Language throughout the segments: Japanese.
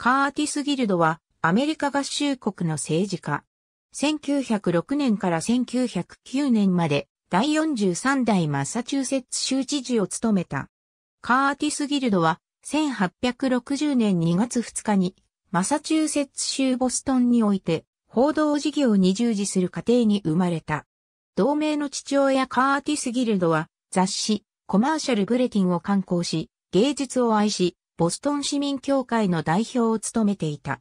カーティス・ギルドはアメリカ合衆国の政治家。1906年から1909年まで第43代マサチューセッツ州知事を務めた。カーティス・ギルドは1860年2月2日にマサチューセッツ州ボストンにおいて報道事業に従事する家庭に生まれた。同盟の父親カーティス・ギルドは雑誌コマーシャルブレティンを刊行し芸術を愛しボストン市民協会の代表を務めていた。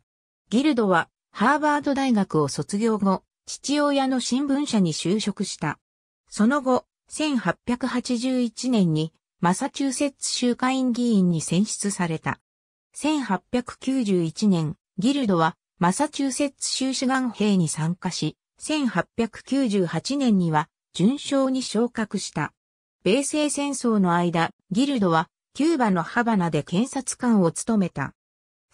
ギルドは、ハーバード大学を卒業後、父親の新聞社に就職した。その後、1881年に、マサチューセッツ州会員議員に選出された。1891年、ギルドは、マサチューセッツ州志願兵に参加し、1898年には、順将に昇格した。米西戦争の間、ギルドはキューバのハバナで検察官を務めた。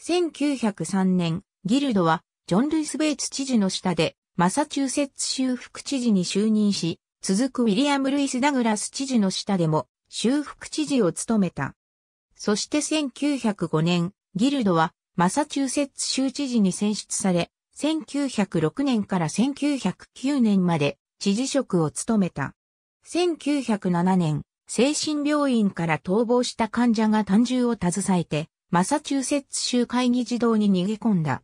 1903年、ギルドは、ジョン・ルイス・ベイツ知事の下で、マサチューセッツ州副知事に就任し、続くウィリアム・ルイス・ダグラス知事の下でも、州副知事を務めた。そして1905年、ギルドは、マサチューセッツ州知事に選出され、1906年から1909年まで知事職を務めた。1907年、精神病院から逃亡した患者が単銃を携えて、マサチューセッツ州会議児童に逃げ込んだ。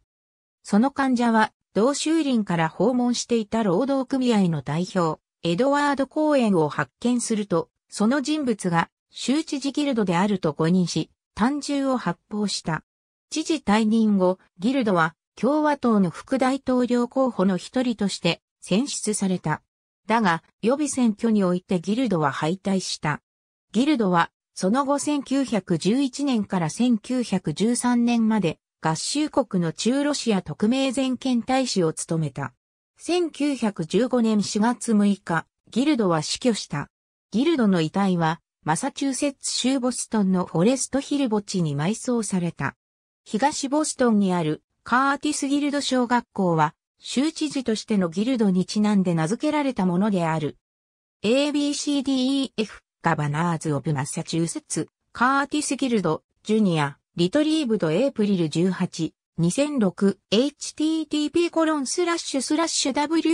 その患者は、同州林から訪問していた労働組合の代表、エドワード・公園を発見すると、その人物が州知事ギルドであると誤認し、単銃を発砲した。知事退任後、ギルドは共和党の副大統領候補の一人として選出された。だが、予備選挙においてギルドは敗退した。ギルドは、その後1911年から1913年まで、合衆国の中ロシア特命全権大使を務めた。1915年4月6日、ギルドは死去した。ギルドの遺体は、マサチューセッツ州ボストンのフォレストヒル墓地に埋葬された。東ボストンにあるカーティスギルド小学校は州知事としてのギルドにちなんで名付けられたものである。ABCDEF ガバナーズ・オブ・マッサチューセッツ、カーティス・ギルド、ジュニア、リトリーブド・エイプリル18、2006 http コロンスラッシュスラッシュ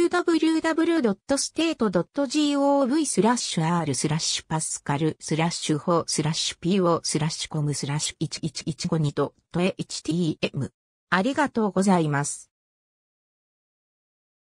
www.state.gov スラッシュ r スラッシュパスカルスラッシュ法スラッシュ po スラッシュコムスラッシュ11152と htm ありがとうございます。